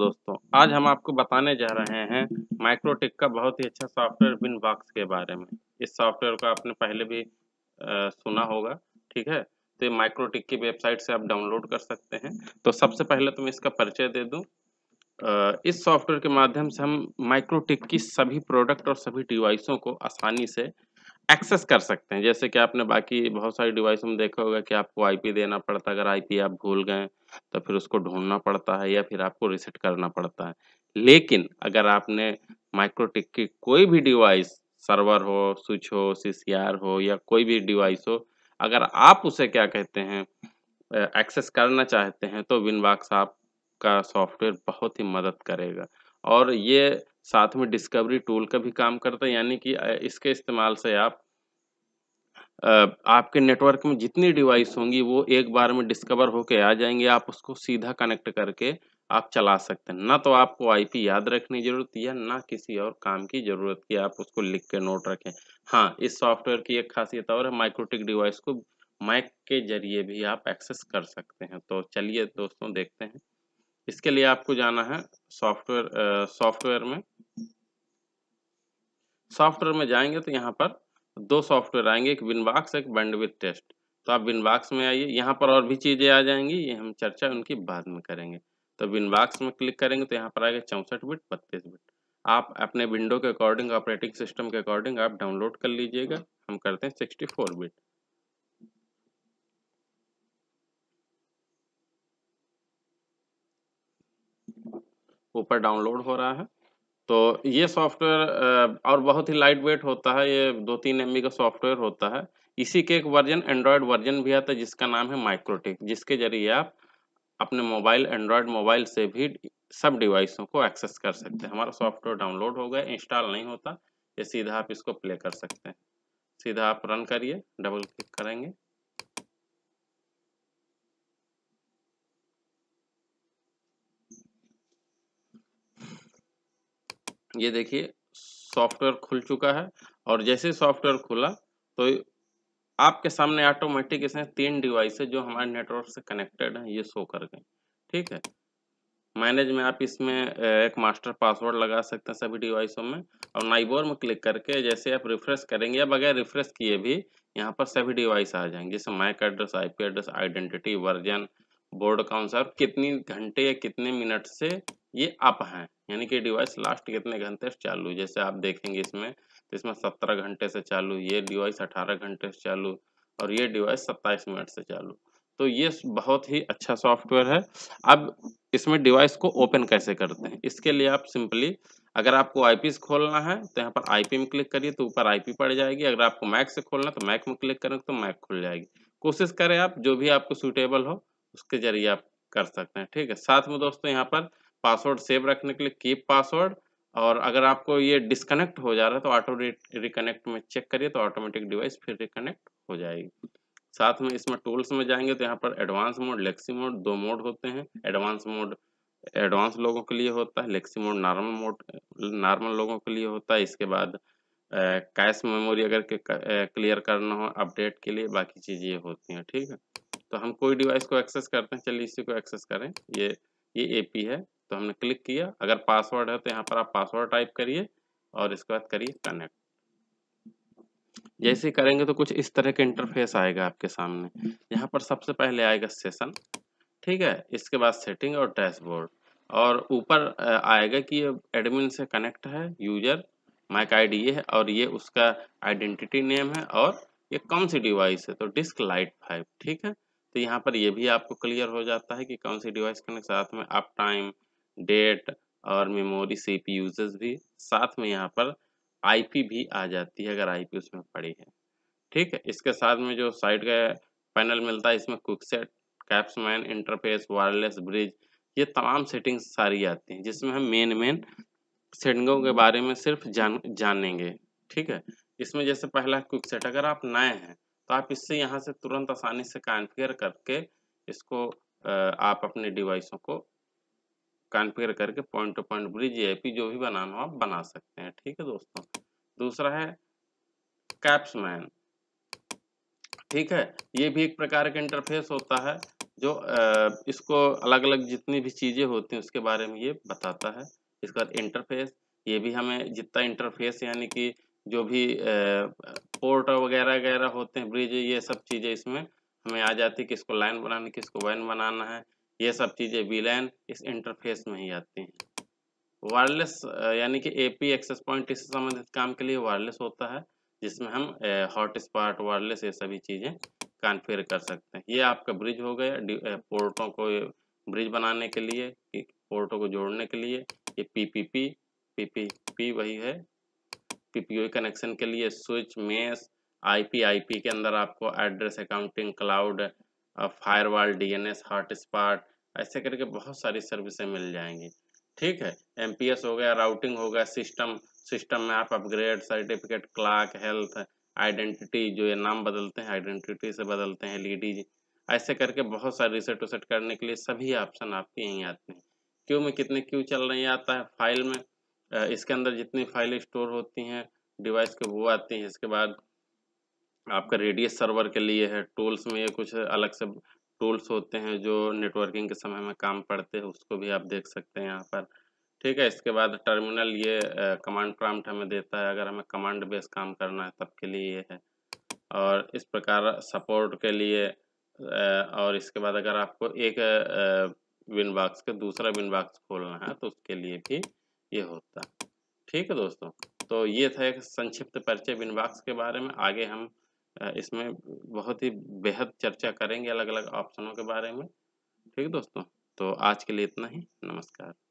दोस्तों आज हम आपको बताने जा रहे हैं माइक्रोटेक का बहुत ही अच्छा सॉफ्टवेयर बिन बॉक्स के बारे में इस सॉफ्टवेयर को आपने पहले भी आ, सुना होगा ठीक है तो ये माइक्रोटेक की वेबसाइट से आप डाउनलोड कर सकते हैं तो सबसे पहले तो मैं इसका परिचय दे दूँ इस सॉफ्टवेयर के माध्यम से हम माइक्रोटेक की सभी प्रोडक्ट और सभी डिवाइसों को आसानी से एक्सेस कर सकते हैं जैसे कि आपने बाकी बहुत सारी डिवाइस में देखा होगा कि आपको आईपी देना पड़ता है अगर आईपी आप भूल गए तो फिर उसको ढूंढना पड़ता है या फिर आपको रिसेट करना पड़ता है लेकिन अगर आपने माइक्रोटिक की कोई भी डिवाइस सर्वर हो स्विच हो सी हो या कोई भी डिवाइस हो अगर आप उसे क्या कहते हैं एक्सेस करना चाहते हैं तो विनबाक्स आपका सॉफ्टवेयर बहुत ही मदद करेगा और ये साथ में डिस्कवरी टूल का भी काम करता है यानी कि इसके इस्तेमाल से आप आपके नेटवर्क में जितनी डिवाइस होंगी वो एक बार में डिस्कवर होके आ जाएंगे आप उसको सीधा कनेक्ट करके आप चला सकते हैं ना तो आपको आईपी याद रखने की जरूरत या ना किसी और काम की जरूरत की आप उसको लिख के नोट रखें हाँ इस सॉफ्टवेयर की एक खासियत और है माइक्रोटिक डिवाइस को माइक के जरिए भी आप एक्सेस कर सकते हैं तो चलिए दोस्तों देखते हैं इसके लिए आपको जाना है सॉफ्टवेयर सॉफ्टवेयर में सॉफ्टवेयर में जाएंगे तो यहाँ पर दो सॉफ्टवेयर आएंगे एक विनवाक्स एक बैंडविथ टेस्ट तो आप विनवाक्स में आइए यहाँ पर और भी चीज़ें आ जाएंगी ये हम चर्चा उनकी बाद में करेंगे तो विनवाक्स में क्लिक करेंगे तो यहाँ पर आएगा चौंसठ बिट बत्तीस बिट आप अपने विंडो के अकॉर्डिंग ऑपरेटिंग सिस्टम के अकॉर्डिंग आप डाउनलोड कर लीजिएगा हम करते हैं सिक्सटी फोर बिट ऊपर डाउनलोड हो रहा है तो ये सॉफ्टवेयर और बहुत ही लाइट वेट होता है ये दो तीन एम का सॉफ्टवेयर होता है इसी के एक वर्जन एंड्रॉयड वर्जन भी आता है जिसका नाम है माइक्रोटिक जिसके जरिए आप अपने मोबाइल एंड्रॉयड मोबाइल से भी सब डिवाइसों को एक्सेस कर सकते हैं हमारा सॉफ्टवेयर डाउनलोड हो गया इंस्टॉल नहीं होता ये सीधा आप इसको प्ले कर सकते हैं सीधा आप रन करिए डबल क्लिक करेंगे ये देखिए सॉफ्टवेयर खुल चुका है और जैसे सॉफ्टवेयर खुला तो आपके सामने ऑटोमेटिक इसमें तीन डिवाइस जो हमारे नेटवर्क से कनेक्टेड हैं ये शो कर गए ठीक है मैनेज में आप इसमें एक मास्टर पासवर्ड लगा सकते हैं सभी डिवाइसों में और नाइबोर में क्लिक करके जैसे आप रिफ्रेश करेंगे या बगैर रिफ्रेश किए भी यहाँ पर सभी डिवाइस आ जाएंगे जैसे MAC address IP address identity version board काउंसर कितनी घंटे या कितने मिनट से ये अप हैं यानी कि डिवाइस लास्ट कितने घंटे से चालू जैसे आप देखेंगे इसमें तो इसमें सत्रह घंटे से चालू ये डिवाइस अठारह घंटे से चालू और ये डिवाइस सत्ताईस मिनट से चालू तो ये बहुत ही अच्छा सॉफ्टवेयर है अब इसमें डिवाइस को ओपन कैसे करते हैं इसके लिए आप सिंपली अगर आपको आई खोलना है तो यहाँ पर आई में क्लिक करिए तो ऊपर आई पड़ जाएगी अगर आपको मैक से खोलना तो मैक में क्लिक करें तो मैक खुल जाएगी कोशिश करें आप जो भी आपको सूटेबल हो उसके जरिए आप कर सकते हैं ठीक है साथ में दोस्तों यहाँ पर पासवर्ड सेव रखने के लिए कीप पासवर्ड और अगर आपको ये डिस्कनेक्ट हो जा रहा है तो ऑटो रिकनेक्ट में चेक करिए तो ऑटोमेटिक डिवाइस फिर रिकनेक्ट हो जाएगी साथ में इसमें टूल्स में जाएंगे तो यहाँ पर एडवांस मोड लेक्सी मोड दो मोड होते हैं एडवांस मोड एडवांस लोगों के लिए होता है लेक्सी मोड नॉर्मल मोड नॉर्मल लोगों के लिए होता है इसके बाद कैश मेमोरी अगर क्लियर करना हो अपडेट के लिए बाकी चीज़ें ये होती हैं ठीक है तो हम कोई डिवाइस को एक्सेस करते हैं चलिए इसी को एक्सेस करें ये ये ए है तो हमने क्लिक किया अगर पासवर्ड है तो यहाँ पर आप पासवर्ड टाइप करिए और इसके बाद करिए कनेक्ट जैसे करेंगे तो कुछ इस तरह का इंटरफेस आएगा आपके सामने यहाँ पर सबसे पहले आएगा सेशन ठीक है इसके बाद सेटिंग और डैशबोर्ड और ऊपर आएगा कि ये एडमिन से कनेक्ट है यूजर माइक आईडी ये है और ये उसका आइडेंटिटी नेम है और ये कौन सी डिवाइस है तो डिस्क लाइट फाइव ठीक है तो यहाँ पर ये भी आपको क्लियर हो जाता है कि कौन सी डिवाइस कनेक्ट साथ में आप टाइम डेट और मेमोरी सी पी यूजेस भी साथ में यहाँ पर आईपी भी आ जाती है अगर आईपी उसमें पड़ी है ठीक है इसके साथ में जो साइड का पैनल मिलता है इसमें quick set capsman interface wireless bridge ये तमाम सेटिंग्स सारी आती हैं जिसमें हम मेन मेन सेटिंगों के बारे में सिर्फ जान जानेंगे ठीक है इसमें जैसे पहला क्विक सेट अगर आप नए हैं तो आप इससे यहाँ से तुरंत आसानी से कॉन्फ़िगर करके इसको आप अपने डिवाइसों को कॉन्फ़िगर करके पॉइंट टू पॉइंट ब्रिज ए जो भी बनाना हो आप बना सकते हैं ठीक है दोस्तों दूसरा है कैप्समैन ठीक है ये भी एक प्रकार का इंटरफेस होता है जो इसको अलग अलग जितनी भी चीज़ें होती हैं उसके बारे में ये बताता है इसका इंटरफेस ये भी हमें जितना इंटरफेस यानी कि जो भी पोर्ट वगैरह वगैरह होते हैं ब्रिज ये सब चीज़ें इसमें हमें आ जाती है कि इसको लाइन बनानी किसको वाइन बनाना है ये सब चीज़ें वी लैन इस इंटरफेस में ही आती हैं वायरलेस यानी कि ए पी एक्सेस पॉइंट इससे संबंधित काम के लिए वायरलेस होता है जिसमें हम हॉटस्पॉट वायरलेस ये सभी चीज़ें कॉन्फ़िगर कर सकते हैं ये आपका ब्रिज हो गया पोर्टों को ब्रिज बनाने के लिए पोर्टों को जोड़ने के लिए ये पीपीपी पीपीपी वही है पीपीओ कनेक्शन के लिए स्विच मेस आईपी आईपी के अंदर आपको address accounting cloud firewall DNS hotspot ऐसे करके बहुत सारी सर्विसें मिल जाएंगी ठीक है एम हो गया राउटिंग हो गया सिस्टम सिस्टम में आप upgrade certificate clock health identity जो ये नाम बदलते हैं आइडेंटिटी से बदलते हैं जी ऐसे करके बहुत सारे रिसेट उसेट करने के लिए सभी ऑप्शन आपके यहीं आते हैं क्यू में कितने क्यू चल रहे हैं आता है फाइल में इसके अंदर जितनी फाइलें स्टोर होती हैं डिवाइस के वो आती हैं इसके बाद आपका रेडियस सर्वर के लिए है टूल्स में ये कुछ अलग से टूल्स होते हैं जो नेटवर्किंग के समय में काम पड़ते हैं उसको भी आप देख सकते हैं यहाँ पर ठीक है इसके बाद टर्मिनल ये कमांड प्रॉम्प्ट हमें देता है अगर हमें कमांड बेस काम करना है तब के लिए ये है और इस प्रकार सपोर्ट के लिए और इसके बाद अगर आपको एक विन बॉक्स के दूसरा विन बॉक्स खोलना है तो उसके लिए भी ये होता है ठीक है दोस्तों तो ये था एक संक्षिप्त परिचय विन बॉक्स के बारे में आगे हम इसमें बहुत ही बेहद चर्चा करेंगे अलग अलग ऑप्शनों के बारे में ठीक दोस्तों तो आज के लिए इतना ही नमस्कार